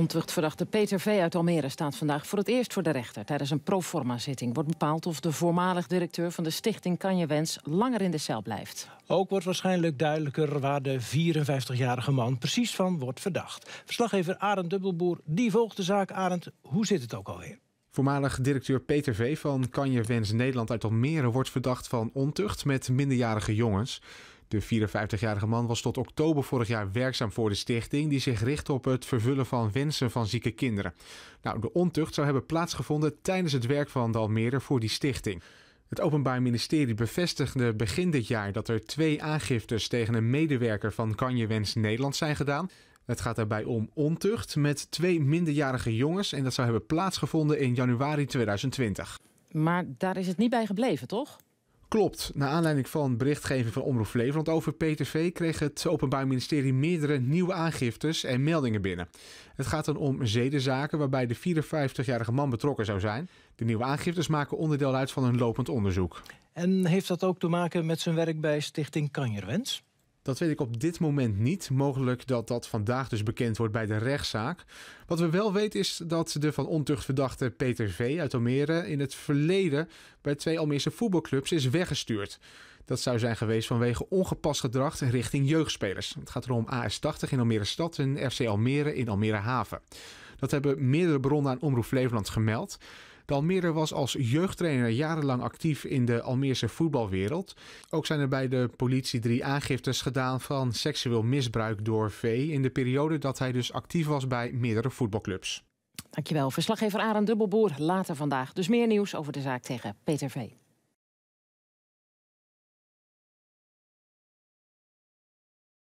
Ontwuchtverdachte Peter V. uit Almere staat vandaag voor het eerst voor de rechter. Tijdens een proforma-zitting wordt bepaald of de voormalig directeur van de stichting wens langer in de cel blijft. Ook wordt waarschijnlijk duidelijker waar de 54-jarige man precies van wordt verdacht. Verslaggever Arend Dubbelboer, die volgt de zaak. Arend, hoe zit het ook alweer? Voormalig directeur Peter V. van wens Nederland uit Almere wordt verdacht van ontucht met minderjarige jongens. De 54-jarige man was tot oktober vorig jaar werkzaam voor de stichting, die zich richt op het vervullen van wensen van zieke kinderen. Nou, de ontucht zou hebben plaatsgevonden tijdens het werk van Dalmere voor die stichting. Het Openbaar Ministerie bevestigde begin dit jaar dat er twee aangiftes tegen een medewerker van Kanjewens Wens Nederland zijn gedaan. Het gaat daarbij om ontucht met twee minderjarige jongens en dat zou hebben plaatsgevonden in januari 2020. Maar daar is het niet bij gebleven, toch? Klopt. Naar aanleiding van berichtgeving van Omroep Flevoland over PTV kreeg het Openbaar Ministerie meerdere nieuwe aangiftes en meldingen binnen. Het gaat dan om zedenzaken waarbij de 54-jarige man betrokken zou zijn. De nieuwe aangiftes maken onderdeel uit van een lopend onderzoek. En heeft dat ook te maken met zijn werk bij Stichting Kanjerwens? Dat weet ik op dit moment niet. Mogelijk dat dat vandaag dus bekend wordt bij de rechtszaak. Wat we wel weten is dat de van ontucht verdachte Peter V. uit Almere in het verleden bij twee Almeerse voetbalclubs is weggestuurd. Dat zou zijn geweest vanwege ongepast gedrag richting jeugdspelers. Het gaat erom AS80 in Almere Stad en FC Almere in Almere Haven. Dat hebben meerdere bronnen aan Omroep Flevoland gemeld. De Almere was als jeugdtrainer jarenlang actief in de Almeerse voetbalwereld. Ook zijn er bij de politie drie aangiftes gedaan van seksueel misbruik door V. in de periode dat hij dus actief was bij meerdere voetbalclubs. Dankjewel, verslaggever Arend Dubbelboer. Later vandaag dus meer nieuws over de zaak tegen Peter V.